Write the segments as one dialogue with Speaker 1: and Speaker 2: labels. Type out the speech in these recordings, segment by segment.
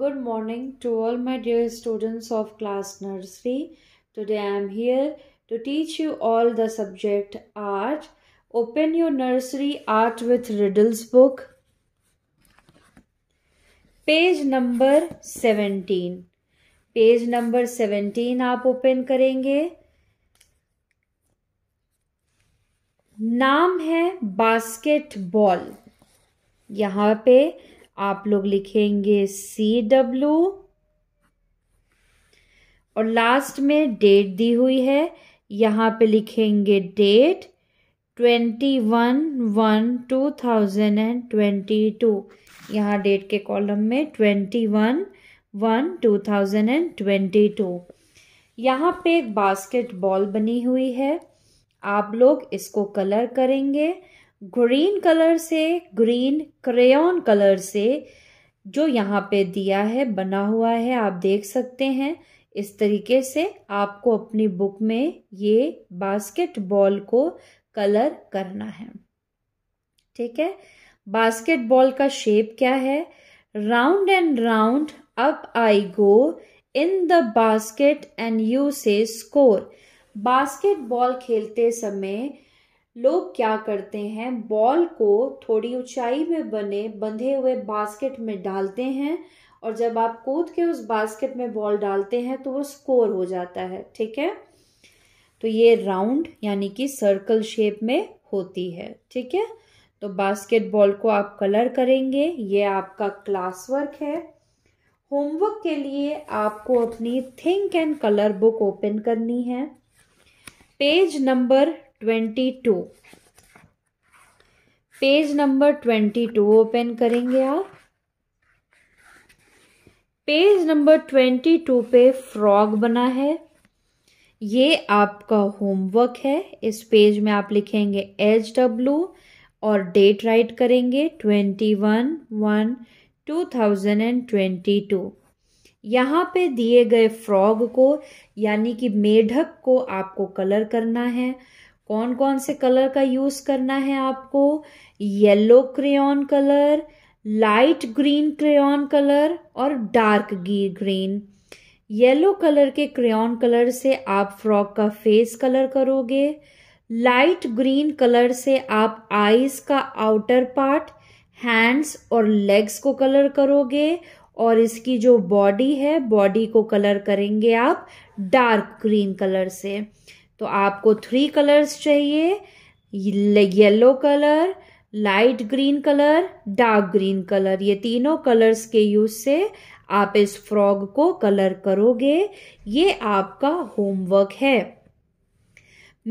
Speaker 1: Good morning to all my dear students of class nursery. Today I am here to teach you all the subject art. Open your nursery art with riddles book. Page number 17. Page number 17 आप open करेंगे नाम है basketball यहाँ पे आप लोग लिखेंगे C W और लास्ट में डेट दी हुई है यहाँ पे लिखेंगे date twenty one one two thousand and twenty two यहाँ डेट के कॉलम में twenty one one two thousand and twenty two यहाँ पे एक बास्केट बॉल बनी हुई है आप लोग इसको कलर करेंगे ग्रीन कलर से ग्रीन क्रेयन कलर से जो यहाँ पे दिया है बना हुआ है आप देख सकते हैं इस तरीके से आपको अपनी बुक में ये बास्केटबॉल को कलर करना है ठीक है बास्केटबॉल का शेप क्या है round and round up I go in the basket and you say score basketball खेलते समय लोग क्या करते हैं बॉल को थोड़ी ऊंचाई में बने बंधे हुए बास्केट में डालते हैं और जब आप कूद के उस बास्केट में बॉल डालते हैं तो वो स्कोर हो जाता है ठीक है तो ये राउंड यानी कि सर्कल शेप में होती है ठीक है तो बास्केटबॉल को आप कलर करेंगे ये आपका क्लास वर्क है होमवर्क के लिए आपको अपनी think and colour book open करनी है page number twenty two page number twenty two open करेंगे आप पेज नंबर ट्वेंटी टू पे फ्रॉग बना है ये आपका होमवर्क है इस पेज में आप लिखेंगे एच डब्ल्यू और डेट राइट करेंगे twenty one one two thousand and twenty two यहाँ पे दिए गए फ्रॉग को यानी कि मेढक को आपको कलर करना है कौन कौन से कलर का यूज करना है आपको yellow crayon colour light green crayon colour और डार्क ग्रीन येलो कलर के क्रेन कलर से आप फ्रॉक का फेस कलर करोगे लाइट ग्रीन कलर से आप आईज का आउटर पार्ट हैंड्स और लेग्स को कलर करोगे और इसकी जो बॉडी है बॉडी को कलर करेंगे आप डार्क ग्रीन कलर से तो आपको थ्री कलर्स चाहिए yellow colour light green colour dark green colour ये तीनों कलर्स के यूज से आप इस फ्रॉग को कलर करोगे ये आपका होमवर्क है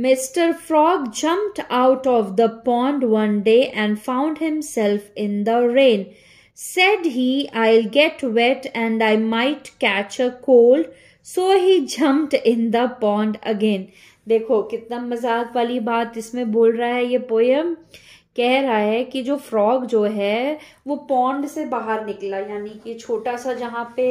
Speaker 1: Mister Frog jumped out of the pond one day and found himself in the rain said he I get wet and I might catch a cold so he jumped in the pond again देखो कितना मजाक वाली बात इसमें बोल रहा है ये पोयम कह रहा है कि जो फ्रॉग जो है वो पॉन्ड से बाहर निकला यानी कि छोटा सा जहाँ पे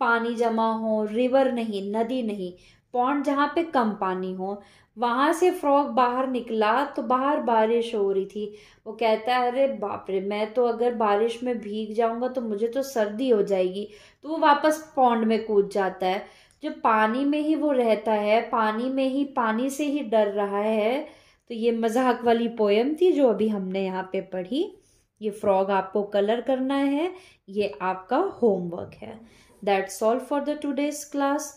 Speaker 1: पानी जमा हो रिवर नहीं नदी नहीं पॉन्ड जहाँ पे कम पानी हो वहाँ से फ्रॉग बाहर निकला तो बाहर बारिश हो रही थी वो कहता है अरे बाप रे मैं तो अगर बारिश में भीग जाऊँगा तो मुझे तो सर्दी हो जाएगी तो वो वापस पॉन्ड में कूद जाता है जब पानी में ही वो रहता है पानी में ही पानी से ही डर रहा है तो ये मजाक वाली पोएम थी जो अभी हमने यहाँ पे पढ़ी ये फ्रॉग आपको कलर करना है ये आपका होमवर्क है that's all for the today's class